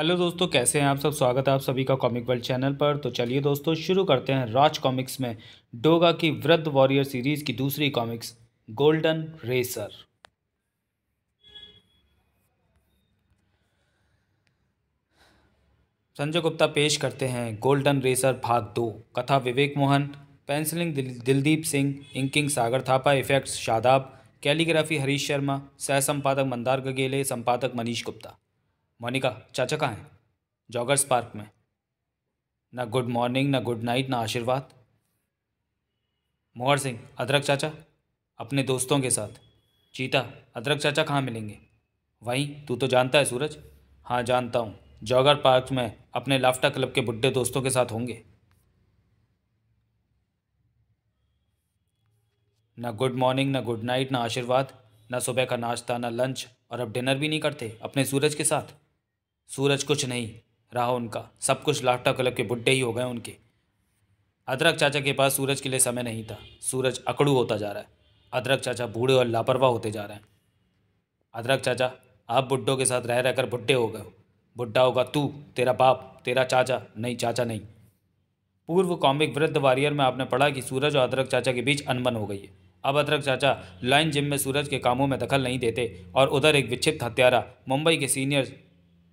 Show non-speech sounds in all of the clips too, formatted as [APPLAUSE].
hello दोस्तों कैसे हैं आप सब स्वागत है आप सभी का कॉमिक वर्ल्ड चैनल पर तो चलिए दोस्तों शुरू करते हैं राज कॉमिक्स में डोगा की वृद्ध वॉरियर सीरीज की दूसरी comics golden racer Sanjay Gupta पेश करते हैं गोल्डन रेसर भाग दो कथा Vivek Mohan pencilling Dildeep Singh inking Sagar Thapa effects Shadab calligraphy Harish Sharma सह संपादक मंदार गगेले संपादक मनीष गुप्ता मोनिका चाचा कहाँ हैं जॉगर्स पार्क में ना गुड मॉर्निंग ना गुड नाइट ना आशीर्वाद मोहर सिंह अदरक चाचा अपने दोस्तों के साथ चीता अदरक चाचा कहाँ मिलेंगे वहीं तू तो जानता है सूरज हाँ जानता हूँ जॉगर पार्क में अपने लाफ्टा क्लब के बुढ़े दोस्तों के साथ होंगे ना गुड मॉर्निंग ना गुड नाइट ना आशीर्वाद ना सुबह का नाश्ता ना लंच और अब डिनर भी नहीं करते अपने सूरज के साथ सूरज कुछ नहीं रहा उनका सब कुछ लाफ्टा क्लब के बुढ़े ही हो गए उनके अदरक चाचा के पास सूरज के लिए समय नहीं था सूरज अकड़ू होता जा रहा है अदरक चाचा बूढ़े और लापरवाह होते जा रहे हैं अदरक चाचा आप बुड्ढों के साथ रह रहकर बुढ़े हो गए हो बुढ़ा होगा तू तेरा बाप तेरा चाचा नहीं चाचा नहीं पूर्व कॉमिक वृद्ध वारियर में आपने पढ़ा कि सूरज और अदरक चाचा के बीच अनबन हो गई है अब अदरक चाचा लाइन जिम में सूरज के कामों में दखल नहीं देते और उधर एक विक्षिप्त हत्यारा मुंबई के सीनियर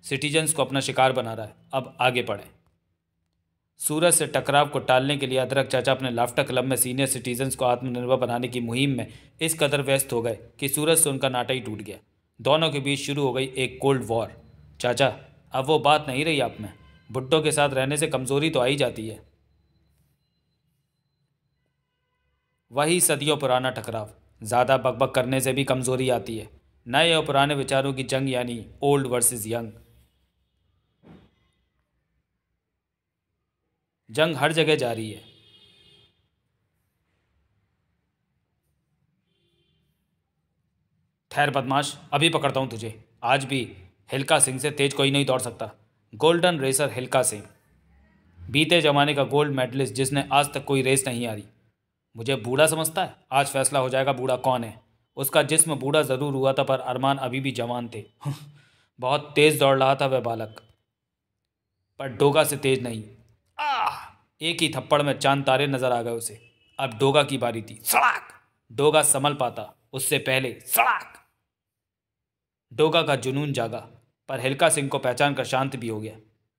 सिटीजन्स को अपना शिकार बना रहा है अब आगे पढ़ें सूरज से टकराव को टालने के लिए अदरक चाचा अपने लाफ्टा क्लब में सीनियर सिटीजन्स को आत्मनिर्भर बनाने की मुहिम में इस कदर व्यस्त हो गए कि सूरज से उनका नाटा ही टूट गया दोनों के बीच शुरू हो गई एक कोल्ड वॉर चाचा अब वो बात नहीं रही आप में भुट्टो के साथ रहने से कमज़ोरी तो आई जाती है वही सदियों पुराना टकराव ज़्यादा बकबक करने से भी कमज़ोरी आती है नए और पुराने विचारों की जंग यानी ओल्ड वर्सेस यंग जंग हर जगह जारी है खैर बदमाश अभी पकड़ता हूँ तुझे आज भी हिलका सिंह से तेज कोई नहीं दौड़ सकता गोल्डन रेसर हिलका सिंह बीते जमाने का गोल्ड मेडलिस्ट जिसने आज तक कोई रेस नहीं हारी मुझे बूढ़ा समझता है आज फैसला हो जाएगा बूढ़ा कौन है उसका जिस्म बूढ़ा ज़रूर हुआ था पर अरमान अभी भी जवान थे [LAUGHS] बहुत तेज़ दौड़ रहा था वह बालक पर डोगा से तेज़ नहीं आह एक ही थप्पड़ में चांद तारे नजर आ गए उसे अब डोगा की बारी थी सड़ाक डोगा संभल पाता उससे पहले सड़ाक डोगा का जुनून जागा पर हेलका सिंह को पहचान कर शांत भी हो गया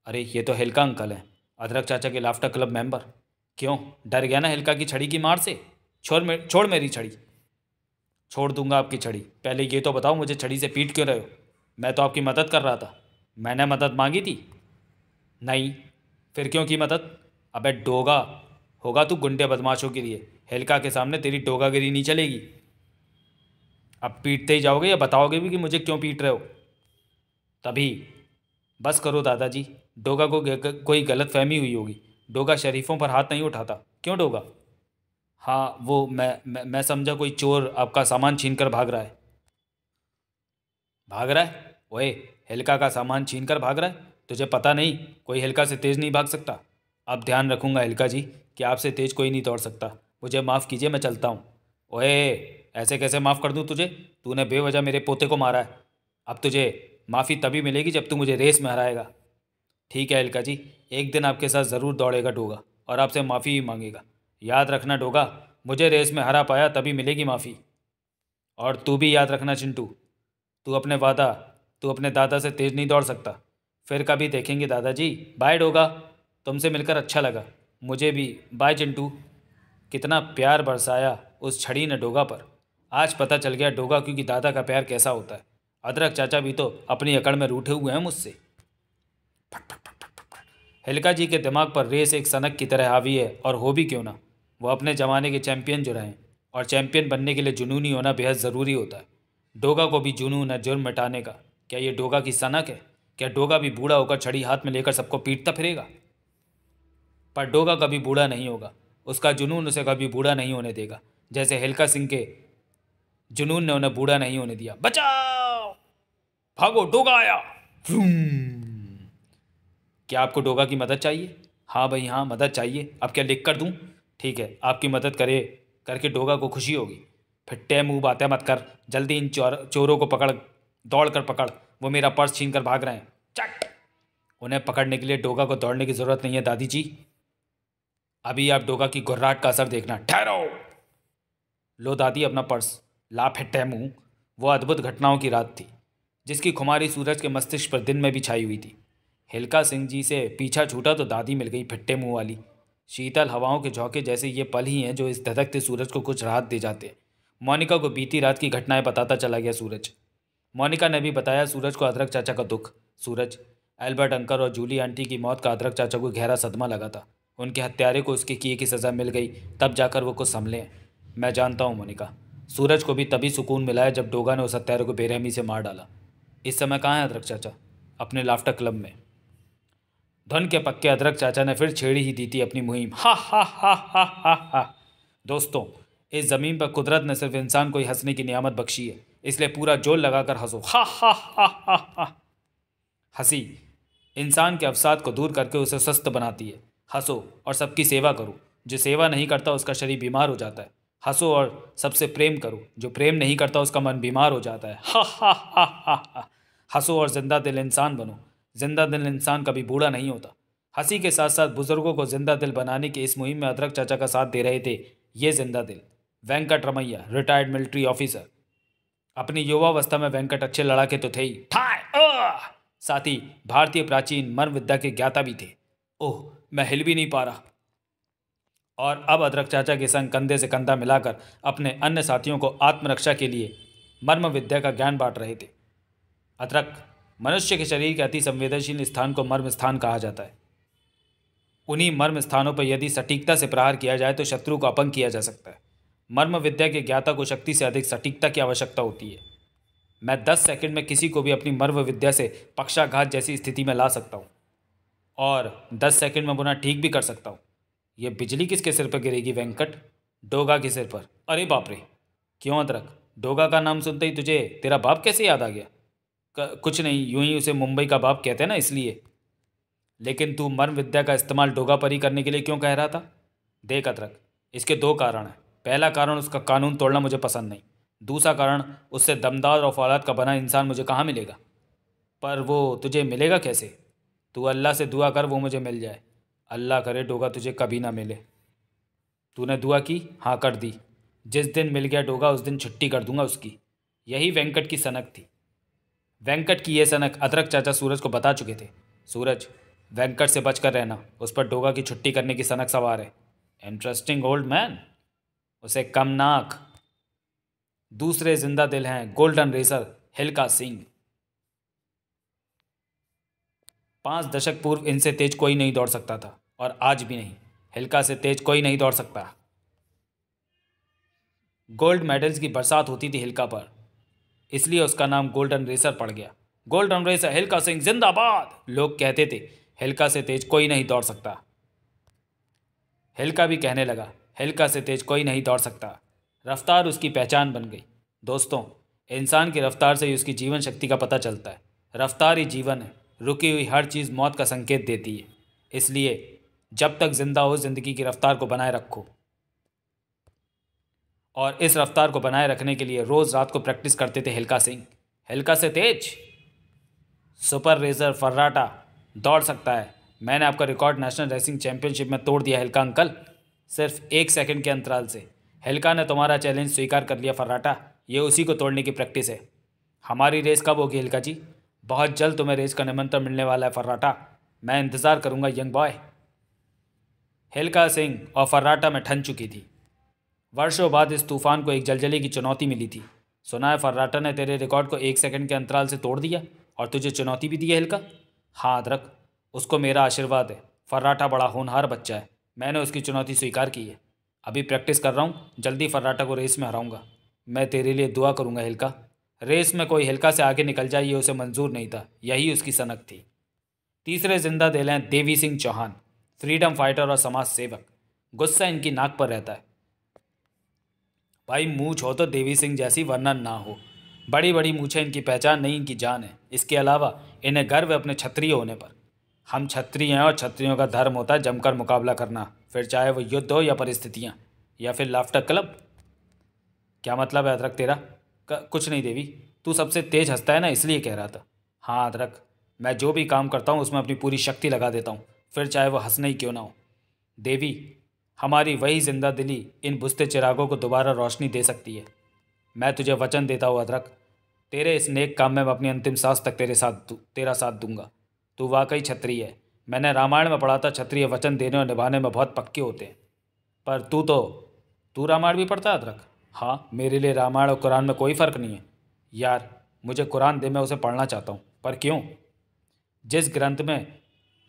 अरे ये तो हेलका अंकल है अदरक चाचा के लाफ्टर क्लब मेंबर क्यों डर गया ना हेलका की छड़ी की मार से छोड़ मे छोड़ मेरी छड़ी छोड़ दूंगा आपकी छड़ी पहले ये तो बताओ मुझे छड़ी से पीट क्यों रहे हो मैं तो आपकी मदद कर रहा था मैंने मदद मांगी थी नहीं फिर क्यों की मदद अबे डोगा होगा तू गुंडे बदमाशों के लिए हेलका के सामने तेरी डोगागिरी नहीं चलेगी अब पीटते ही जाओगे या बताओगे भी कि मुझे क्यों पीट रहे हो तभी बस करो दादाजी डोगा को कोई गलत फहमी हुई होगी डोगा शरीफों पर हाथ नहीं उठाता क्यों डोगा हाँ वो मैं मैं, मैं समझा कोई चोर आपका सामान छीन कर भाग रहा है भाग रहा है ओए हेलका का सामान छीन कर भाग रहा है तुझे तो पता नहीं कोई हल्का से तेज़ नहीं भाग सकता अब ध्यान रखूंगा हल्का जी कि आपसे तेज़ कोई नहीं दौड़ सकता मुझे माफ़ कीजिए मैं चलता हूँ ओए ऐसे कैसे माफ़ कर दूँ तुझे तूने बेवजह मेरे पोते को मारा है अब तुझे माफ़ी तभी मिलेगी जब तू मुझे रेस में हराएगा ठीक है अलका जी एक दिन आपके साथ ज़रूर दौड़ेगा डोगा और आपसे माफ़ी ही मांगेगा याद रखना डोगा मुझे रेस में हरा पाया तभी मिलेगी माफ़ी और तू भी याद रखना चिंटू तू अपने वादा तू अपने दादा से तेज़ नहीं दौड़ सकता फिर कभी देखेंगे दादाजी बाय डोगा तुमसे मिलकर अच्छा लगा मुझे भी बाय चिंटू कितना प्यार बरसाया उस छड़ी ने डोगा पर आज पता चल गया डोगा क्योंकि दादा का प्यार कैसा होता है अदरक चाचा भी तो अपनी अकड़ में रूठे हुए हैं मुझसे हेलका जी के दिमाग पर रेस एक सनक की तरह हावी है और हो भी क्यों ना वो अपने ज़माने के चैम्पियन जो रहें और चैम्पियन बनने के लिए जुनूनी होना बेहद ज़रूरी होता है डोगा को भी जुनून है जुर्म मिटाने का क्या ये डोगा की सनक है क्या डोगा भी बूढ़ा होकर छड़ी हाथ में लेकर सबको पीटता फिरेगा पर डोगा कभी बूढ़ा नहीं होगा उसका जुनून उसे कभी बूढ़ा नहीं होने देगा जैसे हेलका सिंह के जुनून ने उन्हें बूढ़ा नहीं होने दिया बचाओ भागो डोगा आया क्या आपको डोगा की मदद चाहिए हाँ भाई हाँ मदद चाहिए अब क्या लिख कर दूँ ठीक है आपकी मदद करे करके डोगा को खुशी होगी फिर टे मुँह बातें मत कर जल्दी इन चोर चोरों को पकड़ दौड़ कर पकड़ वो मेरा पर्स छीन कर भाग रहे हैं चट उन्हें पकड़ने के लिए डोगा को दौड़ने की ज़रूरत नहीं है दादी जी अभी आप डोगा की गुर्राहट का असर देखना ठहरो लो दादी अपना पर्स ला फेटे मुँह वो अद्भुत घटनाओं की रात थी जिसकी खुमारी सूरज के मस्तिष्क पर दिन में भी छाई हुई थी हिलका सिंह जी से पीछा छूटा तो दादी मिल गई फिट्टे मुंह वाली शीतल हवाओं के झोंके जैसे ये पल ही हैं जो इस धधकते सूरज को कुछ राहत दे जाते मोनिका को बीती रात की घटनाएं बताता चला गया सूरज मोनिका ने भी बताया सूरज को अदरक चाचा का दुख सूरज एल्बर्ट अंकर और जूली आंटी की मौत का अदरक चाचा को गहरा सदमा लगा था उनके हत्यारे को उसके किए की सज़ा मिल गई तब जाकर वो कुछ संभले मैं जानता हूँ मोनिका सूरज को भी तभी सुकून मिला है जब डोगा ने उस हत्यारे को बेरहमी से मार डाला इस समय कहाँ है अदरक चाचा अपने लाफ्टर क्लब में धन के पक्के अदरक चाचा ने फिर छेड़ी ही दी थी अपनी मुहिम हा हा हा हा हा दोस्तों इस ज़मीन पर कुदरत ने सिर्फ इंसान को ही हंसने की नियामत बख्शी है इसलिए पूरा जोर लगाकर हंसो हा हा हा हा हा हंसी इंसान के अवसाद को दूर करके उसे स्वस्थ बनाती है हंसो और सबकी सेवा करो जो सेवा नहीं करता उसका शरीर बीमार हो जाता है हंसो और सबसे प्रेम करो जो प्रेम नहीं करता उसका मन बीमार हो जाता है हा हा हा हा हा हंसो और ज़िंदा दिल इंसान बनो ज़िंदा दिल इंसान कभी बूढ़ा नहीं होता हंसी के साथ साथ बुज़ुर्गों को ज़िंदा दिल बनाने की इस मुहिम में अदरक चाचा का साथ दे रहे थे ये ज़िंदा दिल Venkat Ramaiah retired military officer अपनी युवावस्था में वेंकट अच्छे लड़ाके तो थे ही साथ ही भारतीय प्राचीन मर्म विद्या के ज्ञाता भी थे ओह मैं हिल भी नहीं पा रहा और अब अदरक चाचा के संग कंधे से कंधा मिलाकर अपने अन्य साथियों को आत्मरक्षा के लिए मर्म विद्या का ज्ञान बांट रहे थे अदरक मनुष्य के शरीर के अति संवेदनशील स्थान को मर्म स्थान कहा जाता है उन्हीं मर्म स्थानों पर यदि सटीकता से प्रहार किया जाए तो शत्रु को अपंग किया जा सकता है मर्म विद्या के ज्ञाता को शक्ति से अधिक सटीकता की आवश्यकता होती है मैं दस सेकंड में किसी को भी अपनी मर्म विद्या से पक्षाघात जैसी स्थिति में ला सकता हूँ और दस सेकंड में बुना ठीक भी कर सकता हूँ यह बिजली किसके सिर पर गिरेगी वेंकट डोगा के सिर पर अरे बाप रे क्यों अदरक डोगा का नाम सुनते ही तुझे तेरा बाप कैसे याद आ गया कुछ नहीं यूं ही उसे मुंबई का बाप कहते हैं ना इसलिए लेकिन तू मर्म विद्या का इस्तेमाल डोगा पर ही करने के लिए क्यों कह रहा था देख अदरक इसके दो कारण हैं पहला कारण उसका कानून तोड़ना मुझे पसंद नहीं दूसरा कारण उससे दमदार और फौलाद का बना इंसान मुझे कहाँ मिलेगा पर वो तुझे मिलेगा कैसे तू अल्लाह से दुआ कर वो मुझे मिल जाए अल्लाह करे डोगा तुझे कभी ना मिले तूने दुआ की हाँ कर दी जिस दिन मिल गया डोगा उस दिन छुट्टी कर दूंगा उसकी यही वेंकट की सनक थी वेंकट की ये सनक अदरक चाचा सूरज को बता चुके थे सूरज वेंकट से बचकर रहना उस पर डोगा की छुट्टी करने की सनक सवार है इंटरेस्टिंग ओल्ड मैन उसे कम नाक दूसरे जिंदा दिल हैं गोल्डन रेसर हिलका सिंह पांच दशक पूर्व इनसे तेज कोई नहीं दौड़ सकता था और आज भी नहीं हिलका से तेज कोई नहीं दौड़ सकता गोल्ड मेडल्स की बरसात होती थी हिलका पर इसलिए उसका नाम गोल्डन रेसर पड़ गया गोल्डन रेसर हिलका सिंह जिंदाबाद लोग कहते थे हिलका से तेज कोई नहीं दौड़ सकता हिलका भी कहने लगा हल्का से तेज कोई नहीं दौड़ सकता रफ्तार उसकी पहचान बन गई दोस्तों इंसान की रफ्तार से ही उसकी जीवन शक्ति का पता चलता है रफ्तार ही जीवन है रुकी हुई हर चीज़ मौत का संकेत देती है इसलिए जब तक जिंदा हो जिंदगी की रफ्तार को बनाए रखो और इस रफ्तार को बनाए रखने के लिए रोज़ रात को प्रैक्टिस करते थे हिलका सिंह हिलका से तेज सुपर रेजर फर्राटा दौड़ सकता है मैंने आपका रिकॉर्ड नेशनल रेसिंग चैंपियनशिप में तोड़ दिया हिलका अंकल सिर्फ एक सेकंड के अंतराल से हेलका ने तुम्हारा चैलेंज स्वीकार कर लिया फर्राटा ये उसी को तोड़ने की प्रैक्टिस है हमारी रेस कब होगी हेलका जी बहुत जल्द तुम्हें रेस का निमंत्रण मिलने वाला है फर्राटा मैं इंतज़ार करूँगा यंग बॉय हेलका सिंह और फर्राटा में ठन चुकी थी वर्षों बाद इस तूफान को एक जलजले की चुनौती मिली थी सुना है फर्राटा ने तेरे रिकॉर्ड को एक सेकंड के अंतराल से तोड़ दिया और तुझे चुनौती भी दी है हेल्का हाँ अदरक उसको मेरा आशीर्वाद है फर्राटा बड़ा होनहार बच्चा है मैंने उसकी चुनौती स्वीकार की है अभी प्रैक्टिस कर रहा हूँ जल्दी फर्राटा को रेस में हराऊंगा मैं तेरे लिए दुआ करूँगा हिलका रेस में कोई हिलका से आगे निकल जाए ये उसे मंजूर नहीं था यही उसकी सनक थी तीसरे जिंदा दिल हैं देवी सिंह चौहान फ्रीडम फाइटर और समाज सेवक गुस्सा इनकी नाक पर रहता है भाई मूछ हो तो देवी सिंह जैसी वर्णन ना हो बड़ी बड़ी मूछें इनकी पहचान नहीं इनकी जान है इसके अलावा इन्हें गर्व अपने छत्रिय होने पर हम छत्री हैं और छत्रियों का धर्म होता है जमकर मुकाबला करना फिर चाहे वो युद्ध हो या परिस्थितियाँ या फिर लाफ्टर क्लब क्या मतलब है अदरक तेरा क, कुछ नहीं देवी तू सबसे तेज हंसता है ना इसलिए कह रहा था हाँ अदरक मैं जो भी काम करता हूँ उसमें अपनी पूरी शक्ति लगा देता हूँ फिर चाहे वो हंसना ही क्यों ना हो देवी हमारी वही जिंदा दिली इन बुझते चिरागों को दोबारा रोशनी दे सकती है मैं तुझे वचन देता हूँ अदरक तेरे इस नेक काम में मैं अपनी अंतिम सांस तक तेरे साथ तेरा साथ दूंगा तू वाकई छत्री है मैंने रामायण में पढ़ा था छत्रिय वचन देने और निभाने में बहुत पक्के होते हैं पर तू तो तू रामायण भी पढ़ता अदरक हाँ मेरे लिए रामायण और कुरान में कोई फ़र्क नहीं है यार मुझे कुरान दे मैं उसे पढ़ना चाहता हूँ पर क्यों जिस ग्रंथ में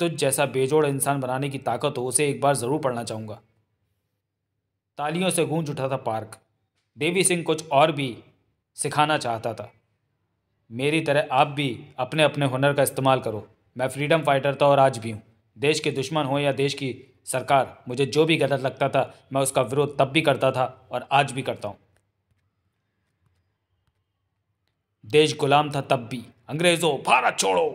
तुझ जैसा बेजोड़ इंसान बनाने की ताकत हो उसे एक बार ज़रूर पढ़ना चाहूँगा तालियों से गूंज उठा था पार्क देवी सिंह कुछ और भी सिखाना चाहता था मेरी तरह आप भी अपने अपने हुनर का इस्तेमाल करो मैं फ्रीडम फाइटर था और आज भी हूँ देश के दुश्मन हो या देश की सरकार मुझे जो भी गलत लगता था मैं उसका विरोध तब भी करता था और आज भी करता हूँ देश गुलाम था तब भी अंग्रेज़ों भारत छोड़ो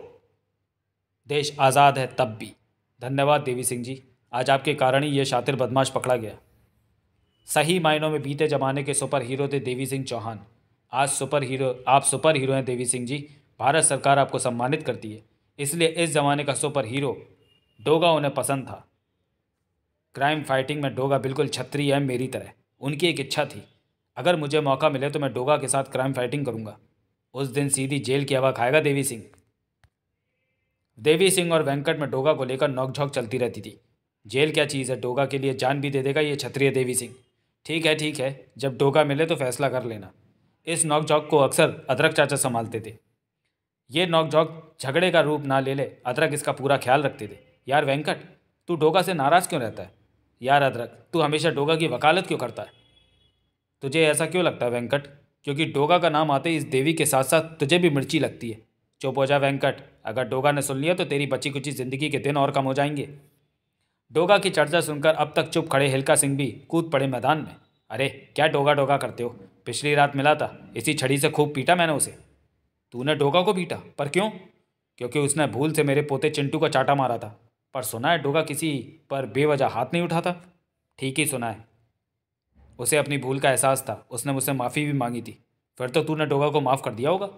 देश आज़ाद है तब भी धन्यवाद देवी सिंह जी आज आपके कारण ही ये शातिर बदमाश पकड़ा गया सही मायनों में बीते जमाने के सुपर हीरो थे देवी सिंह चौहान आज सुपर हीरो आप सुपर हीरो हैं देवी सिंह जी भारत सरकार आपको सम्मानित करती है इसलिए इस ज़माने का सुपर हीरो डोगा उन्हें पसंद था क्राइम फाइटिंग में डोगा बिल्कुल छत्री है मेरी तरह उनकी एक इच्छा थी अगर मुझे मौका मिले तो मैं डोगा के साथ क्राइम फाइटिंग करूंगा उस दिन सीधी जेल की हवा खाएगा देवी सिंह देवी सिंह और वेंकट में डोगा को लेकर नोकझोंक चलती रहती थी जेल क्या चीज़ है डोगा के लिए जान भी दे देगा ये है देवी सिंह ठीक है ठीक है जब डोगा मिले तो फैसला कर लेना इस नोकझोंक को अक्सर अदरक चाचा संभालते थे ये नोकझोंक झगड़े का रूप ना ले ले अदरक इसका पूरा ख्याल रखते थे यार वेंकट तू डोगा से नाराज़ क्यों रहता है यार अदरक तू हमेशा डोगा की वकालत क्यों करता है तुझे ऐसा क्यों लगता है वेंकट क्योंकि डोगा का नाम आते ही इस देवी के साथ साथ तुझे भी मिर्ची लगती है चुप हो जा वेंकट अगर डोगा ने सुन लिया तो तेरी बची कुची ज़िंदगी के दिन और कम हो जाएंगे डोगा की चर्चा सुनकर अब तक चुप खड़े हिलका सिंह भी कूद पड़े मैदान में अरे क्या डोगा डोगा करते हो पिछली रात मिला था इसी छड़ी से खूब पीटा मैंने उसे तूने डोगा को पीटा पर क्यों क्योंकि उसने भूल से मेरे पोते चिंटू का चाटा मारा था पर सुना है डोगा किसी पर बेवजह हाथ नहीं उठाता ठीक ही सुना है उसे अपनी भूल का एहसास था उसने मुझसे माफ़ी भी मांगी थी फिर तो तूने डोगा को माफ़ कर दिया होगा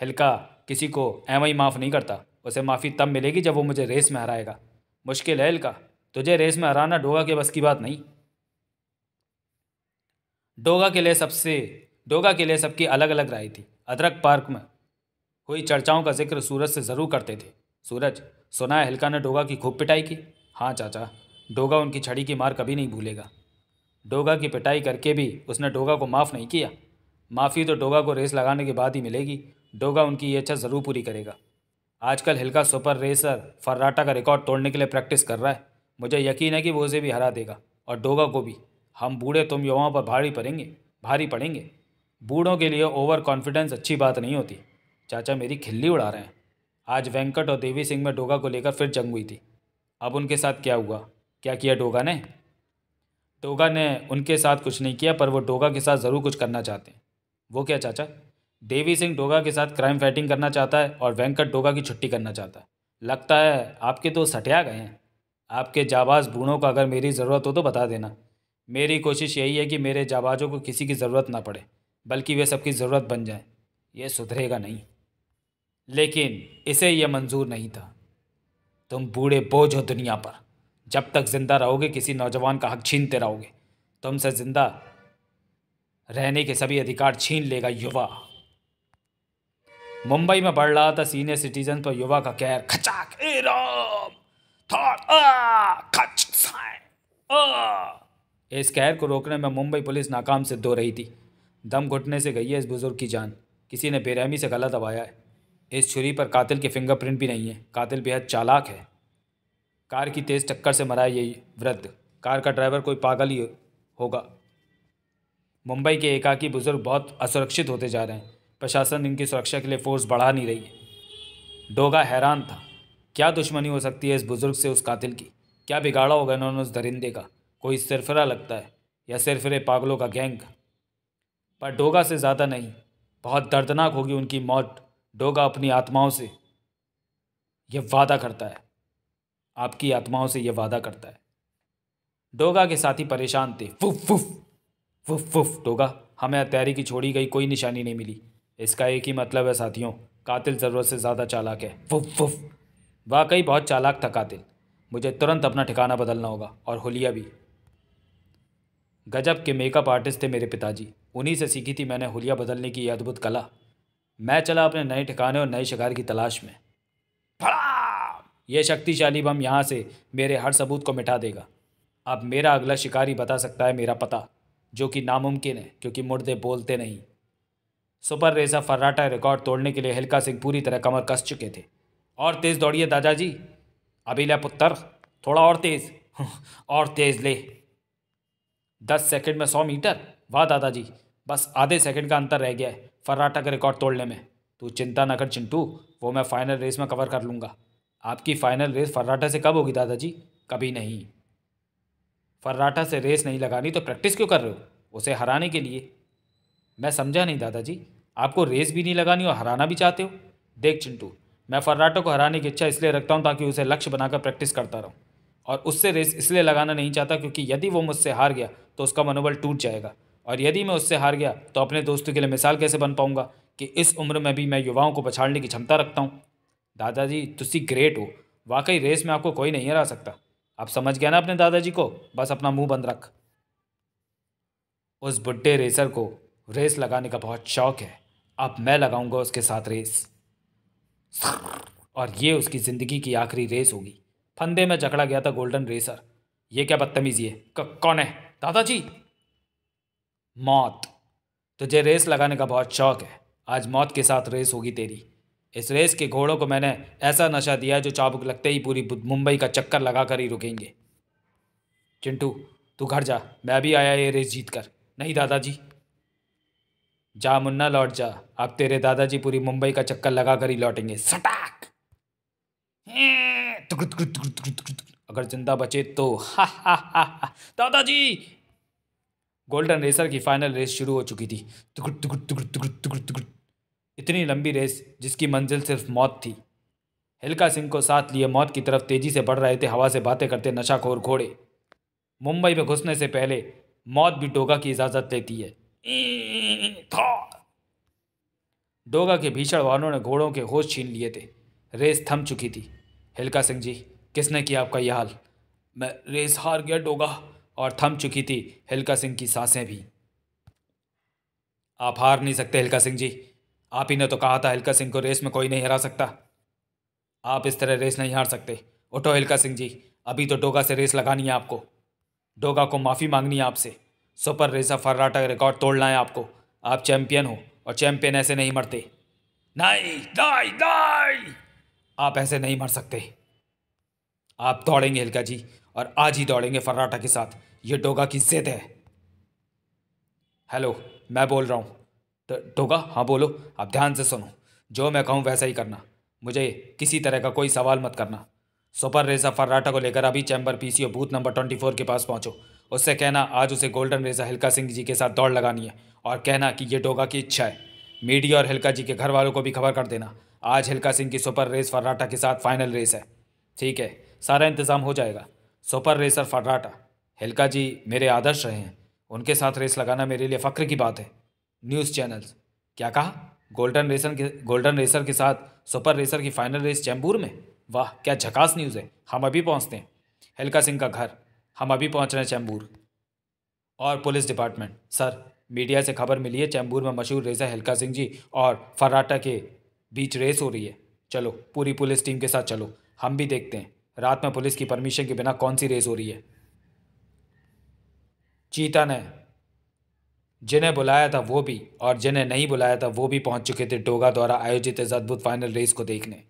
हिलका किसी को एम ही माफ़ नहीं करता उसे माफ़ी तब मिलेगी जब वो मुझे रेस में हराएगा मुश्किल है हिलका तुझे रेस में हराना डोगा के बस की बात नहीं डोगा के लिए सबसे डोगा के लिए सबकी अलग अलग राय थी अदरक पार्क में हुई चर्चाओं का जिक्र सूरज से ज़रूर करते थे सूरज सुना है हिलका ने डोगा की खूब पिटाई की हाँ चाचा डोगा उनकी छड़ी की मार कभी नहीं भूलेगा डोगा की पिटाई करके भी उसने डोगा को माफ़ नहीं किया माफ़ी तो डोगा को रेस लगाने के बाद ही मिलेगी डोगा उनकी ये इच्छा ज़रूर पूरी करेगा आजकल हिलका सुपर रेसर फर्राटा का रिकॉर्ड तोड़ने के लिए प्रैक्टिस कर रहा है मुझे यकीन है कि वो उसे भी हरा देगा और डोगा को भी हम बूढ़े तुम युवाओं पर भारी पड़ेंगे भारी पड़ेंगे बूढ़ों के लिए ओवर कॉन्फिडेंस अच्छी बात नहीं होती चाचा मेरी खिल्ली उड़ा रहे हैं आज वेंकट और देवी सिंह में डोगा को लेकर फिर जंग हुई थी अब उनके साथ क्या हुआ क्या किया डोगा ने डोगा ने उनके साथ कुछ नहीं किया पर वो डोगा के साथ ज़रूर कुछ करना चाहते हैं वो क्या चाचा देवी सिंह डोगा के साथ क्राइम फाइटिंग करना चाहता है और वेंकट डोगा की छुट्टी करना चाहता है लगता है आपके तो सटिया गए हैं आपके जाबाज बूढ़ों का अगर मेरी ज़रूरत हो तो बता देना मेरी कोशिश यही है कि मेरे जाबाजों को किसी की ज़रूरत ना पड़े बल्कि वे सबकी ज़रूरत बन जाए ये सुधरेगा नहीं लेकिन इसे यह मंजूर नहीं था तुम बूढ़े बोझ हो दुनिया पर जब तक ज़िंदा रहोगे किसी नौजवान का हक छीनते रहोगे तुमसे ज़िंदा रहने के सभी अधिकार छीन लेगा युवा मुंबई में बढ़ रहा था सीनियर सिटीजन पर तो युवा का कहर खचाक राम खच इस कहर को रोकने में मुंबई पुलिस नाकाम से दो रही थी दम घुटने से गई है इस बुज़ुर्ग की जान किसी ने बेरहमी से गला दबाया है इस छुरी पर कातिल के फिंगरप्रिंट भी नहीं है कातिल बेहद चालाक है कार की तेज़ टक्कर से मरा ये वृद्ध कार का ड्राइवर कोई पागल ही होगा मुंबई के एकाकी बुज़ुर्ग बहुत असुरक्षित होते जा रहे हैं प्रशासन इनकी सुरक्षा के लिए फ़ोर्स बढ़ा नहीं रही है डोगा हैरान था क्या दुश्मनी हो सकती है इस बुज़ुर्ग से उस कातिल की क्या बिगाड़ा होगा इन्होंने उस दरिंदे का कोई सिरफरा लगता है या सिरफरे पागलों का गैंग पर डोगा से ज़्यादा नहीं बहुत दर्दनाक होगी उनकी मौत डोगा अपनी आत्माओं से यह वादा करता है आपकी आत्माओं से यह वादा करता है डोगा के साथी परेशान थे फुफ फुफ फुफ फुफ डोगा हमें हत्यारी की छोड़ी गई कोई निशानी नहीं मिली इसका एक ही मतलब है साथियों कातिल ज़रूरत से ज़्यादा चालाक है फुफ फुफ वाकई बहुत चालाक था कातिल मुझे तुरंत अपना ठिकाना बदलना होगा और होलिया भी गजब के मेकअप आर्टिस्ट थे मेरे पिताजी उन्हीं से सीखी थी मैंने हुलिया बदलने की यह अद्भुत कला मैं चला अपने नए ठिकाने और नए शिकार की तलाश में यह शक्तिशाली बम यहाँ से मेरे हर सबूत को मिटा देगा अब मेरा अगला शिकारी बता सकता है मेरा पता जो कि नामुमकिन है क्योंकि मुर्दे बोलते नहीं सुपर रेसर फर्राटा रिकॉर्ड तोड़ने के लिए हिलका सिंह पूरी तरह कमर कस चुके थे और तेज़ दौड़िए दादाजी ले पुत्र थोड़ा और तेज़ [LAUGHS] और तेज़ ले दस सेकंड में सौ मीटर वाह दादाजी बस आधे सेकंड का अंतर रह गया है फर्राटा का रिकॉर्ड तोड़ने में तू चिंता ना कर चिंटू वो मैं फ़ाइनल रेस में कवर कर लूँगा आपकी फ़ाइनल रेस फर्राटा से कब होगी दादाजी कभी नहीं फर्राटा से रेस नहीं लगानी तो प्रैक्टिस क्यों कर रहे हो उसे हराने के लिए मैं समझा नहीं दादाजी आपको रेस भी नहीं लगानी और हराना भी चाहते हो देख चिंटू मैं फर्राटा को हराने की इच्छा इसलिए रखता हूँ ताकि उसे लक्ष्य बनाकर प्रैक्टिस करता रहूँ और उससे रेस इसलिए लगाना नहीं चाहता क्योंकि यदि वो मुझसे हार गया तो उसका मनोबल टूट जाएगा और यदि मैं उससे हार गया तो अपने दोस्तों के लिए मिसाल कैसे बन पाऊंगा कि इस उम्र में भी मैं युवाओं को पछाड़ने की क्षमता रखता हूँ दादाजी तुसी ग्रेट हो वाकई रेस में आपको कोई नहीं हरा सकता आप समझ गया ना अपने दादाजी को बस अपना मुंह बंद रख उस बुढ़े रेसर को रेस लगाने का बहुत शौक है अब मैं लगाऊंगा उसके साथ रेस और ये उसकी ज़िंदगी की आखिरी रेस होगी फंदे में जकड़ा गया था गोल्डन रेसर ये क्या बदतमीजी है कौन है दादाजी मौत तुझे रेस लगाने का बहुत शौक है आज मौत के साथ रेस होगी तेरी इस रेस के घोड़ों को मैंने ऐसा नशा दिया जो चाबुक लगते ही पूरी मुंबई का चक्कर लगा कर ही रुकेंगे चिंटू तू घर जा मैं भी आया ये रेस जीत कर नहीं दादाजी जा मुन्ना लौट जा अब तेरे दादाजी पूरी मुंबई का चक्कर लगा कर ही लौटेंगे सटाक अगर जिंदा बचे तो हा हा हा हा दादाजी गोल्डन रेसर की फाइनल रेस शुरू हो चुकी थी तुकुट तुकुट तुकुट तुकुट तुकुट तुकुट इतनी लंबी रेस जिसकी मंजिल सिर्फ मौत थी हेलका सिंह को साथ लिए मौत की तरफ तेजी से बढ़ रहे थे हवा से बातें करते नशाखोर घोड़े मुंबई में घुसने से पहले मौत भी डोगा की इजाज़त लेती है डोगा के भीषण वाहनों ने घोड़ों के होश छीन लिए थे रेस थम चुकी थी हेलका सिंह जी किसने किया आपका यह हाल मैं रेस हार गया डोगा और थम चुकी थी हिलका सिंह की सांसें भी आप हार नहीं सकते हिलका सिंह जी आप ही ने तो कहा था हिलका सिंह को रेस में कोई नहीं हरा सकता आप इस तरह रेस नहीं हार सकते उठो हिलका सिंह जी अभी तो डोगा से रेस लगानी है आपको डोगा को माफ़ी मांगनी है आपसे सुपर रेसा फर्राटा का रिकॉर्ड तोड़ना है आपको आप चैंपियन हो और चैंपियन ऐसे नहीं मरते नहीं दाई दाई आप ऐसे नहीं मर सकते आप दौड़ेंगे हिलका जी और आज ही दौड़ेंगे फर्राटा के साथ ये डोगा की जिद है हेलो मैं बोल रहा हूँ तो डोगा हाँ बोलो आप ध्यान से सुनो जो मैं कहूँ वैसा ही करना मुझे किसी तरह का कोई सवाल मत करना सुपर रेजा फर्राटा को लेकर अभी Chembur PCO booth number twenty four के पास पहुँचो उससे कहना आज उसे गोल्डन रेजा हिल्का सिंह जी के साथ दौड़ लगानी है और कहना कि ये डोगा की इच्छा है मीडिया और हिल्का जी के घर वालों को भी खबर कर देना आज हिल्का सिंह की सुपर रेस फर्राटा के साथ फाइनल रेस है ठीक है सारा इंतज़ाम हो जाएगा सुपर रेसर फटाटा हेल्का जी मेरे आदर्श रहे हैं उनके साथ रेस लगाना मेरे लिए फ़ख्र की बात है न्यूज़ चैनल्स क्या कहा गोल्डन रेसर के गोल्डन रेसर के साथ सुपर रेसर की फाइनल रेस चैम्बूर में वाह क्या झकास न्यूज़ है हम अभी पहुँचते हैं हेल्का सिंह का घर हम अभी पहुँच रहे हैं चैम्बूर और पुलिस डिपार्टमेंट सर मीडिया से खबर मिली है चैम्बूर में मशहूर रेसर हेल्का सिंह जी और फराटा के बीच रेस हो रही है चलो पूरी पुलिस टीम के साथ चलो हम भी देखते हैं रात में पुलिस की परमिशन के बिना कौन सी रेस हो रही है चीता ने जिन्हें बुलाया था वो भी और जिन्हें नहीं बुलाया था वो भी पहुंच चुके थे डोगा द्वारा आयोजित इस अद्भुत फाइनल रेस को देखने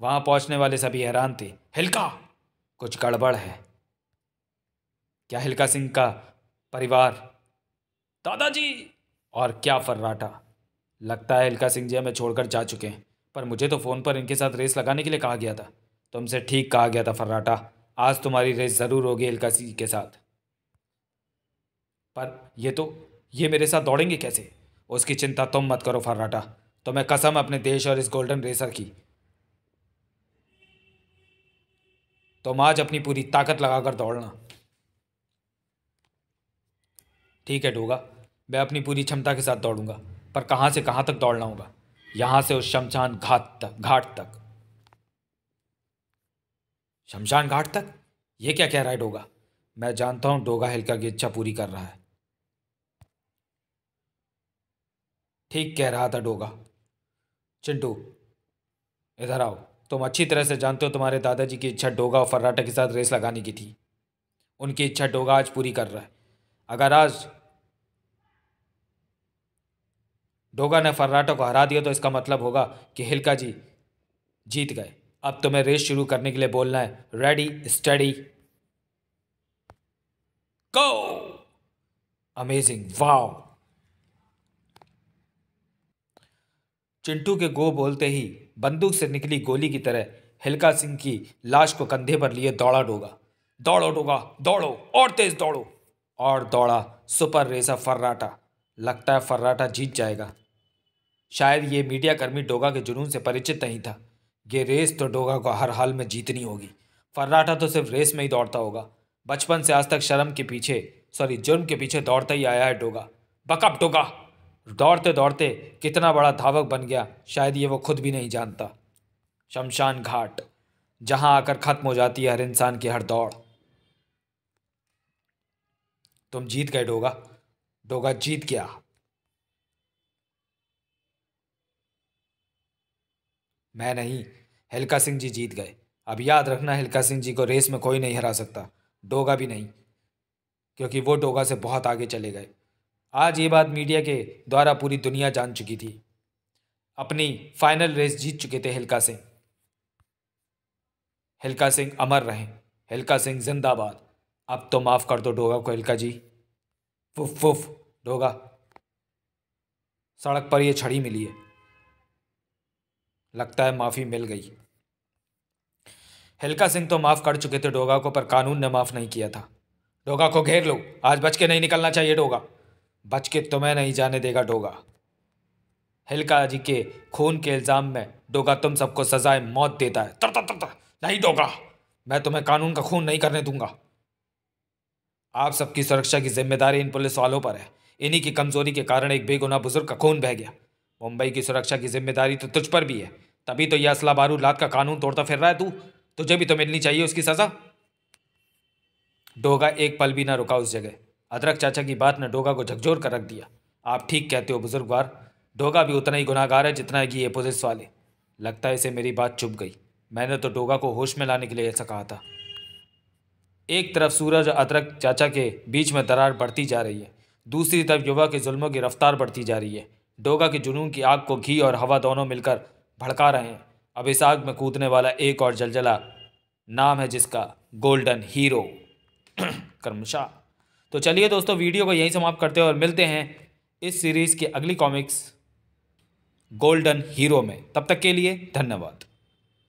वहां पहुंचने वाले सभी हैरान थे हिलका कुछ गड़बड़ है क्या हिलका सिंह का परिवार दादाजी और क्या फर्राटा लगता है हिलका सिंह जी हमें छोड़कर जा चुके हैं पर मुझे तो फ़ोन पर इनके साथ रेस लगाने के लिए कहा गया था तुमसे ठीक कहा गया था फर्राटा आज तुम्हारी रेस ज़रूर होगी एलकासी के साथ पर ये तो ये मेरे साथ दौड़ेंगे कैसे उसकी चिंता तुम मत करो फर्राटा तो मैं कसम अपने देश और इस गोल्डन रेसर की तुम आज अपनी पूरी ताकत लगाकर दौड़ना ठीक है डोगा मैं अपनी पूरी क्षमता के साथ दौड़ूंगा पर कहाँ से कहाँ तक दौड़ना होगा यहाँ से उस शमशान घाट तक घाट तक शमशान घाट तक ये क्या कह रहा है डोगा मैं जानता हूँ डोगा हिलका की इच्छा पूरी कर रहा है ठीक कह रहा था डोगा चिंटू इधर आओ तुम अच्छी तरह से जानते हो तुम्हारे दादाजी की इच्छा डोगा और फर्राटा के साथ रेस लगाने की थी उनकी इच्छा डोगा आज पूरी कर रहा है अगर आज डोगा ने फर्राटा को हरा दिया तो इसका मतलब होगा कि हिलका जी जीत गए अब तुम्हें रेस शुरू करने के लिए बोलना है ready steady go amazing wow Chintu के गो बोलते ही बंदूक से निकली गोली की तरह हिलका सिंह की लाश को कंधे पर लिए दौड़ा डोगा दौड़ो डोगा दौड़ो और तेज दौड़ो और दौड़ा सुपर रेसा फर्राटा लगता है फर्राटा जीत जाएगा शायद ये मीडिया कर्मी डोगा के जुनून से परिचित नहीं था ये रेस तो डोगा को हर हाल में जीतनी होगी फर्राटा तो सिर्फ रेस में ही दौड़ता होगा बचपन से आज तक शर्म के पीछे सॉरी जुर्म के पीछे दौड़ता ही आया है डोगा बकअप डोगा दौड़ते दौड़ते कितना बड़ा धावक बन गया शायद ये वो खुद भी नहीं जानता शमशान घाट जहां आकर ख़त्म हो जाती है हर इंसान की हर दौड़ तुम जीत गए डोगा डोगा जीत गया मैं नहीं हेलका सिंह जी जीत गए अब याद रखना हेलका सिंह जी को रेस में कोई नहीं हरा सकता डोगा भी नहीं क्योंकि वो डोगा से बहुत आगे चले गए आज ये बात मीडिया के द्वारा पूरी दुनिया जान चुकी थी अपनी फाइनल रेस जीत चुके थे हिल्का सिंह हिल्का सिंह अमर रहे हिल्का सिंह जिंदाबाद अब तो माफ़ कर दो डोगा को हिल्का जी फुफ फुफ डोगा सड़क पर ये छड़ी मिली है लगता है माफ़ी मिल गई हिलका सिंह तो माफ़ कर चुके थे डोगा को पर कानून ने माफ़ नहीं किया था डोगा को घेर लो आज बच के नहीं निकलना चाहिए डोगा बच के तुम्हें नहीं जाने देगा डोगा हिलका जी के खून के इल्ज़ाम में डोगा तुम सबको सजाए मौत देता है तर तर तर तर नहीं डोगा मैं तुम्हें कानून का खून नहीं करने दूंगा आप सबकी सुरक्षा की जिम्मेदारी इन पुलिस वालों पर है इन्हीं की कमजोरी के कारण एक बेगुनाह बुजुर्ग का खून बह गया मुंबई की सुरक्षा की जिम्मेदारी तो तुझ पर भी है तभी तो यह असला बारू लात का कानून तोड़ता फिर रहा है तू तुझे भी तो मिलनी चाहिए उसकी सज़ा डोगा एक पल भी ना रुका उस जगह अदरक चाचा की बात ने डोगा को झकझोर कर रख दिया आप ठीक कहते हो बुजुर्गवार डोगा भी उतना ही गुनाहगार है जितना है कि ये पुलिस वाले लगता है इसे मेरी बात चुप गई मैंने तो डोगा को होश में लाने के लिए ऐसा कहा था एक तरफ सूरज अदरक चाचा के बीच में दरार बढ़ती जा रही है दूसरी तरफ युवा के जुल्मों की रफ्तार बढ़ती जा रही है डोगा के जुनून की आग को घी और हवा दोनों मिलकर भड़का रहे हैं अब इस आग में कूदने वाला एक और जलजला नाम है जिसका गोल्डन हीरो [CLEARS THROAT] कर्मशाह तो चलिए दोस्तों वीडियो को यहीं समाप्त करते हैं और मिलते हैं इस सीरीज़ की अगली कॉमिक्स गोल्डन हीरो में तब तक के लिए धन्यवाद